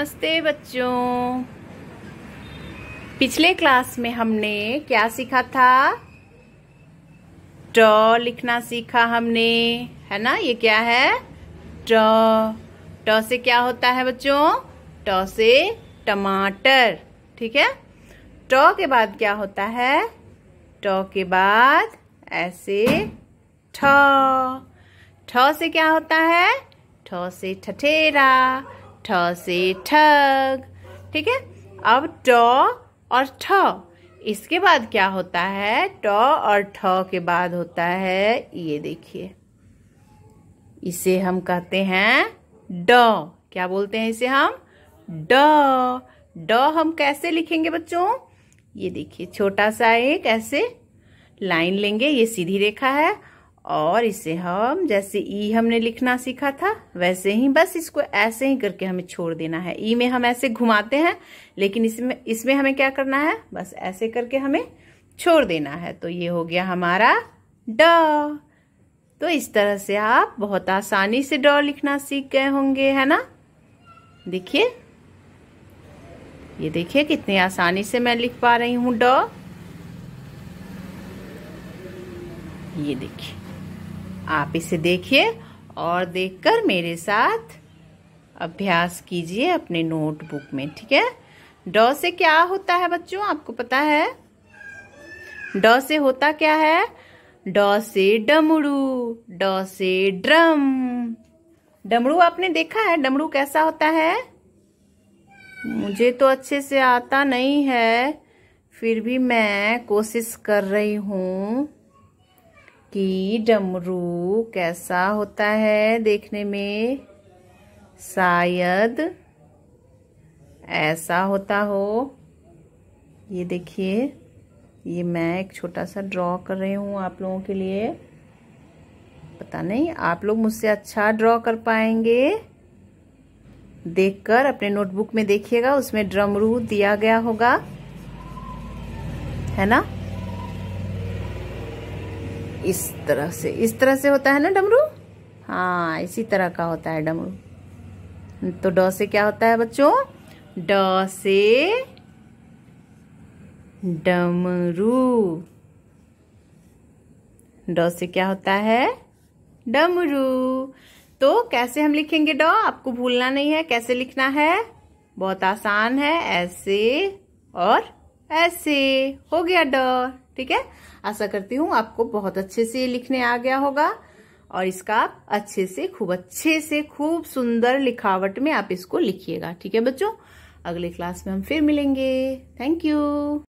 नमस्ते बच्चों पिछले क्लास में हमने क्या सीखा था ट लिखना सीखा हमने है ना ये क्या है ट ट से क्या होता है बच्चों ट से टमाटर ठीक है ट के बाद क्या होता है ट के बाद ऐसे ठ ठ से क्या होता है ठ से ठठेरा ठ से ठग ठीक है अब ट और ठ इसके बाद क्या होता है ट और ठ के बाद होता है ये देखिए इसे हम कहते हैं ड क्या बोलते हैं इसे हम ड ड हम कैसे लिखेंगे बच्चों ये देखिए छोटा सा एक ऐसे लाइन लेंगे ये सीधी रेखा है और इसे हम जैसे ई हमने लिखना सीखा था वैसे ही बस इसको ऐसे ही करके हमें छोड़ देना है ई में हम ऐसे घुमाते हैं लेकिन इसमें इसमें हमें क्या करना है बस ऐसे करके हमें छोड़ देना है तो ये हो गया हमारा ड तो इस तरह से आप बहुत आसानी से ड लिखना सीख गए होंगे है ना देखिए ये देखिए कितनी आसानी से मैं लिख पा रही हूं ड ये देखिए आप इसे देखिए और देखकर मेरे साथ अभ्यास कीजिए अपने नोटबुक में ठीक है ड से क्या होता है बच्चों आपको पता है ड से होता क्या है ड से डमरू ड से ड्रम डमरू आपने देखा है डमरू कैसा होता है मुझे तो अच्छे से आता नहीं है फिर भी मैं कोशिश कर रही हूँ कि डमरू कैसा होता है देखने में शायद ऐसा होता हो ये देखिए ये मैं एक छोटा सा ड्रॉ कर रही हूँ आप लोगों के लिए पता नहीं आप लोग मुझसे अच्छा ड्रॉ कर पाएंगे देखकर अपने नोटबुक में देखिएगा उसमें ड्रमरू दिया गया होगा है ना इस तरह से इस तरह से होता है ना डमरू हाँ इसी तरह का होता है डमरू तो ड से क्या होता है बच्चों ड से डमरू ड से क्या होता है डमरू तो कैसे हम लिखेंगे ड आपको भूलना नहीं है कैसे लिखना है बहुत आसान है ऐसे और ऐसे हो गया ड ठीक है आशा करती हूँ आपको बहुत अच्छे से लिखने आ गया होगा और इसका आप अच्छे से खूब अच्छे से खूब सुंदर लिखावट में आप इसको लिखिएगा ठीक है बच्चों अगले क्लास में हम फिर मिलेंगे थैंक यू